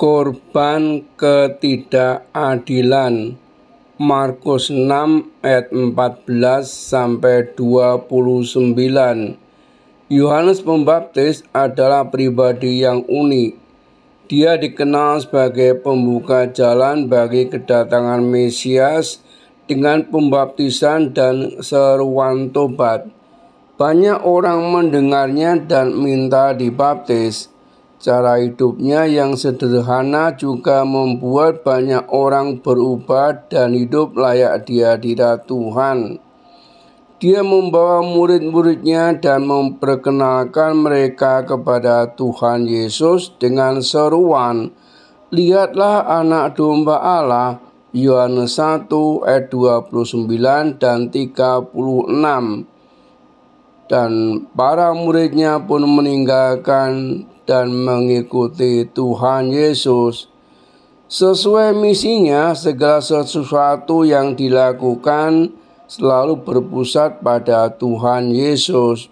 korban ketidakadilan Markus 6 ayat 14 sampai 29 Yohanes Pembaptis adalah pribadi yang unik dia dikenal sebagai pembuka jalan bagi kedatangan Mesias dengan pembaptisan dan seruan tobat. Banyak orang mendengarnya dan minta dibaptis. Cara hidupnya yang sederhana juga membuat banyak orang berubah dan hidup layak tidak Tuhan. Dia membawa murid-muridnya dan memperkenalkan mereka kepada Tuhan Yesus dengan seruan, Lihatlah anak domba Allah, Yohanes 1 ayat 29 dan 36. Dan para muridnya pun meninggalkan dan mengikuti Tuhan Yesus. Sesuai misinya, segala sesuatu yang dilakukan selalu berpusat pada Tuhan Yesus.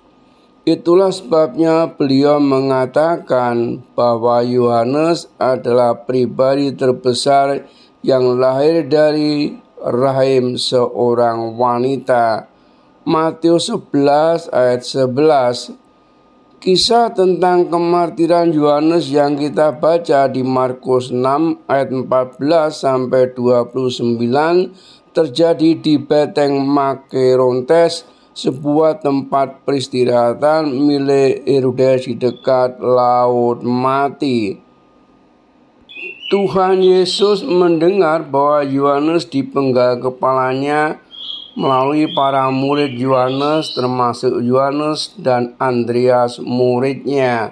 Itulah sebabnya beliau mengatakan bahwa Yohanes adalah pribadi terbesar yang lahir dari rahim seorang wanita. Matius 11 ayat 11 Kisah tentang kemartiran Yohanes yang kita baca di Markus 6 ayat 14 sampai 29 terjadi di Beteng Makerontes, sebuah tempat peristirahatan milik Herodes di dekat Laut Mati. Tuhan Yesus mendengar bahwa Yohanes dipenggal kepalanya, melalui para murid Yohanes termasuk Yohanes dan Andreas muridnya.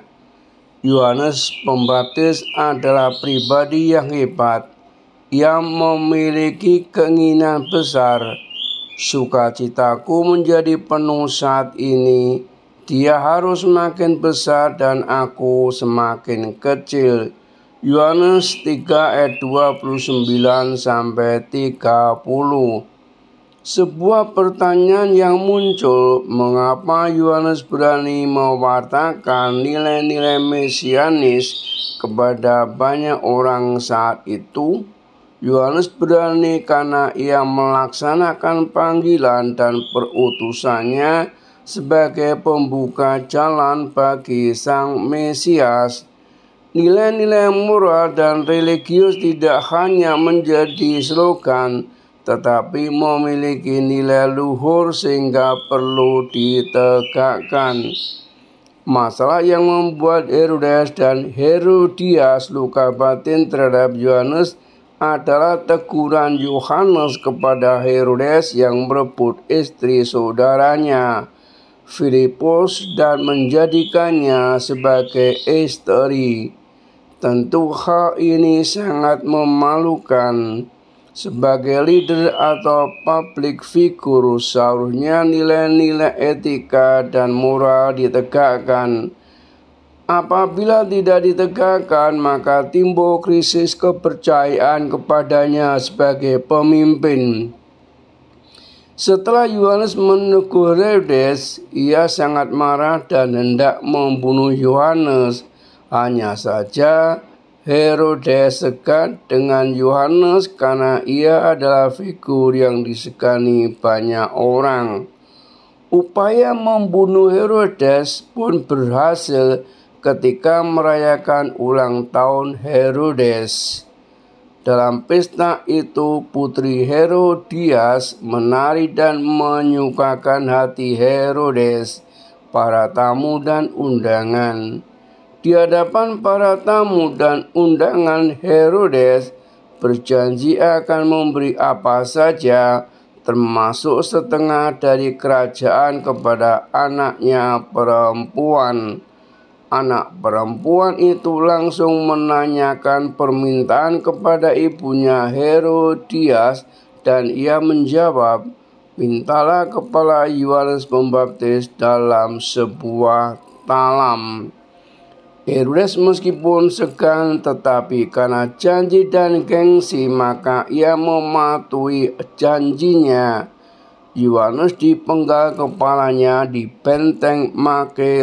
Yohanes Pembaptis adalah pribadi yang hebat yang memiliki keinginan besar. Sukacitaku menjadi penuh saat ini. Dia harus semakin besar dan aku semakin kecil. Yohanes 3 ayat 29 sampai 30 sebuah pertanyaan yang muncul, mengapa Yohanes berani mewartakan nilai-nilai mesianis kepada banyak orang saat itu? Yohanes berani karena ia melaksanakan panggilan dan perutusannya sebagai pembuka jalan bagi Sang Mesias. Nilai-nilai murah dan religius tidak hanya menjadi slogan, tetapi memiliki nilai luhur sehingga perlu ditegakkan. Masalah yang membuat Herodes dan Herodias luka batin terhadap Yohanes adalah teguran Yohanes kepada Herodes yang merebut istri saudaranya Filipus dan menjadikannya sebagai istri. Tentu hal ini sangat memalukan sebagai leader atau public figure, seharusnya nilai-nilai etika dan moral ditegakkan. Apabila tidak ditegakkan, maka timbul krisis kepercayaan kepadanya sebagai pemimpin. Setelah Yohanes menegur Herodes, ia sangat marah dan hendak membunuh Yohanes. Hanya saja, Herodes sekat dengan Yohanes karena ia adalah figur yang disekani banyak orang. Upaya membunuh Herodes pun berhasil ketika merayakan ulang tahun Herodes. Dalam pesta itu putri Herodias menari dan menyukakan hati Herodes, para tamu dan undangan di hadapan para tamu dan undangan Herodes berjanji akan memberi apa saja termasuk setengah dari kerajaan kepada anaknya perempuan. Anak perempuan itu langsung menanyakan permintaan kepada ibunya Herodias dan ia menjawab, "Mintalah kepala Yohanes Pembaptis dalam sebuah talam." Herodes meskipun segan tetapi karena janji dan gengsi maka ia mematuhi janjinya. Yohanes dipenggal kepalanya di benteng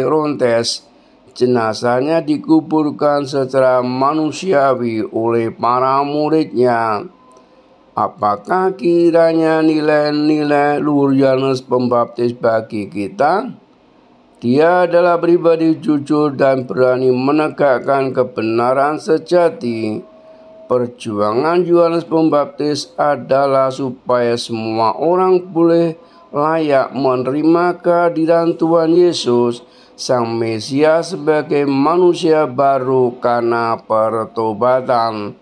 rontes. Jenazahnya dikuburkan secara manusiawi oleh para muridnya. Apakah kiranya nilai-nilai Yohanes Pembaptis bagi kita? Dia adalah pribadi jujur dan berani menegakkan kebenaran sejati. Perjuangan Yohanes Pembaptis adalah supaya semua orang boleh layak menerima kehadiran Tuhan Yesus, Sang Mesias sebagai manusia baru karena pertobatan.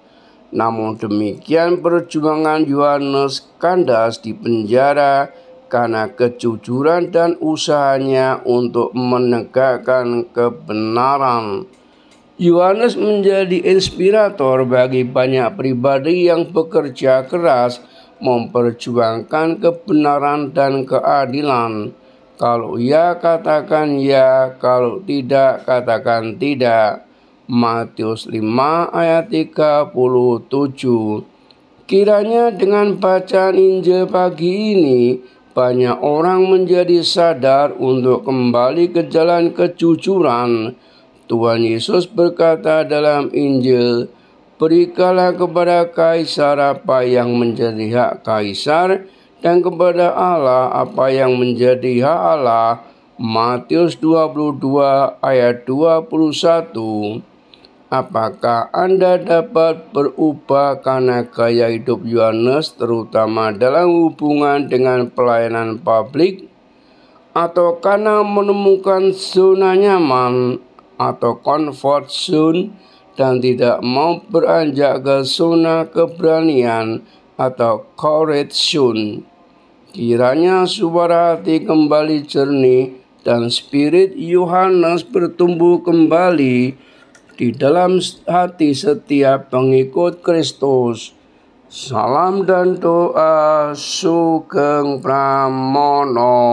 Namun demikian perjuangan Yohanes kandas di penjara karena kejujuran dan usahanya untuk menegakkan kebenaran. Yohanes menjadi inspirator bagi banyak pribadi yang bekerja keras memperjuangkan kebenaran dan keadilan. Kalau ya katakan ya, kalau tidak katakan tidak. Matius 5 ayat 37. Kiranya dengan bacaan Injil pagi ini banyak orang menjadi sadar untuk kembali ke jalan kejujuran. Tuhan Yesus berkata dalam Injil, "Berikanlah kepada kaisar apa yang menjadi hak kaisar dan kepada Allah apa yang menjadi hak Allah." Matius 22 ayat 21 Apakah Anda dapat berubah karena gaya hidup Yohanes terutama dalam hubungan dengan pelayanan publik atau karena menemukan zona nyaman atau comfort zone dan tidak mau beranjak ke zona keberanian atau courage zone. Kiranya suara hati kembali jernih dan spirit Yohanes bertumbuh kembali di dalam hati setiap pengikut Kristus. Salam dan doa Sugeng Pramono.